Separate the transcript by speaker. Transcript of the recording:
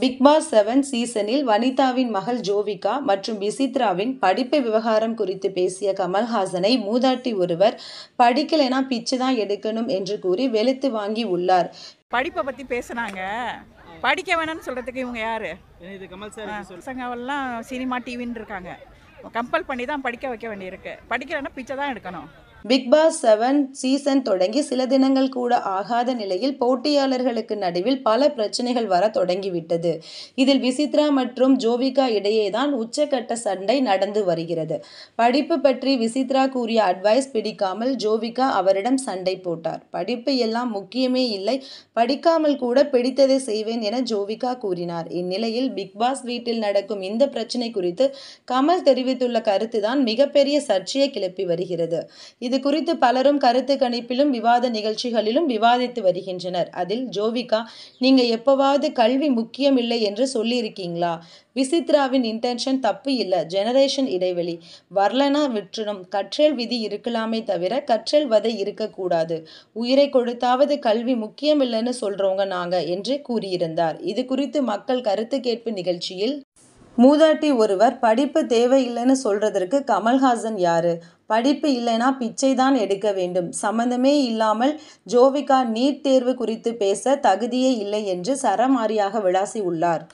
Speaker 1: Bigg Boss seven சீசனில் வனிதாவின் மகள் ஜோவிகா மற்றும் விசித்ராவின் படிப்பு விவகாரம் குறித்து பேசிய கமல்ஹாசனை மூதாட்டி ஒருவர் படிக்கலைனா பிச்சு தான் எடுக்கணும் என்று கூறி வெளுத்து வாங்கி உள்ளார்
Speaker 2: படிப்பை பற்றி பேசுனாங்க படிக்க வேணும்னு சொல்கிறதுக்கு இவங்க யார் பசங்கவெல்லாம் சினிமா டிவின்னு இருக்காங்க கம்பல் பண்ணி தான் படிக்க வைக்க வேண்டியிருக்கு படிக்கலைன்னா பிச்சை தான் எடுக்கணும்
Speaker 1: பிக்பாஸ் செவன் சீசன் தொடங்கி சில தினங்கள் கூட ஆகாத நிலையில் போட்டியாளர்களுக்கு நடுவில் பல பிரச்சனைகள் வர தொடங்கிவிட்டது இதில் விசித்ரா மற்றும் ஜோவிகா இடையே தான் உச்சக்கட்ட சண்டை நடந்து வருகிறது படிப்பு பற்றி விசித்ரா கூறிய அட்வைஸ் பிடிக்காமல் ஜோவிகா அவரிடம் சண்டை போட்டார் படிப்பு எல்லாம் முக்கியமே இல்லை படிக்காமல் கூட பிடித்ததை செய்வேன் என ஜோவிகா கூறினார் இந்நிலையில் பிக்பாஸ் வீட்டில் நடக்கும் இந்த பிரச்சனை குறித்து கமல் தெரிவித்துள்ள கருத்து தான் மிகப்பெரிய சர்ச்சையை கிளப்பி வருகிறது இது குறித்து பலரும் கருத்து கணிப்பிலும் விவாத நிகழ்ச்சிகளிலும் விவாதித்து வருகின்றனர் அதில் ஜோவிகா நீங்க எப்பவாவது கல்வி முக்கியம் இல்லை என்று சொல்லியிருக்கீங்களா விசித்ராவின் இன்டென்ஷன் தப்பு இல்லை ஜெனரேஷன் இடைவெளி வரலனா விற்றுனும் கற்றல் விதி இருக்கலாமே தவிர கற்றல் வதை இருக்கக்கூடாது உயிரை கொடுத்தாவது கல்வி முக்கியம் இல்லைன்னு சொல்றவங்க நாங்க என்று கூறியிருந்தார் இது குறித்து மக்கள் கருத்து கேட்பு நிகழ்ச்சியில் மூதாட்டி ஒருவர் படிப்பு தேவையில்லைன்னு சொல்றதற்கு கமல்ஹாசன் யாரு படிப்பு இல்லைனா பிச்சை தான் எடுக்க வேண்டும் சம்பந்தமே இல்லாமல் ஜோவிகா நீட் தேர்வு குறித்து பேச தகுதியே இல்லை என்று சரமாரியாக விளாசி உள்ளார்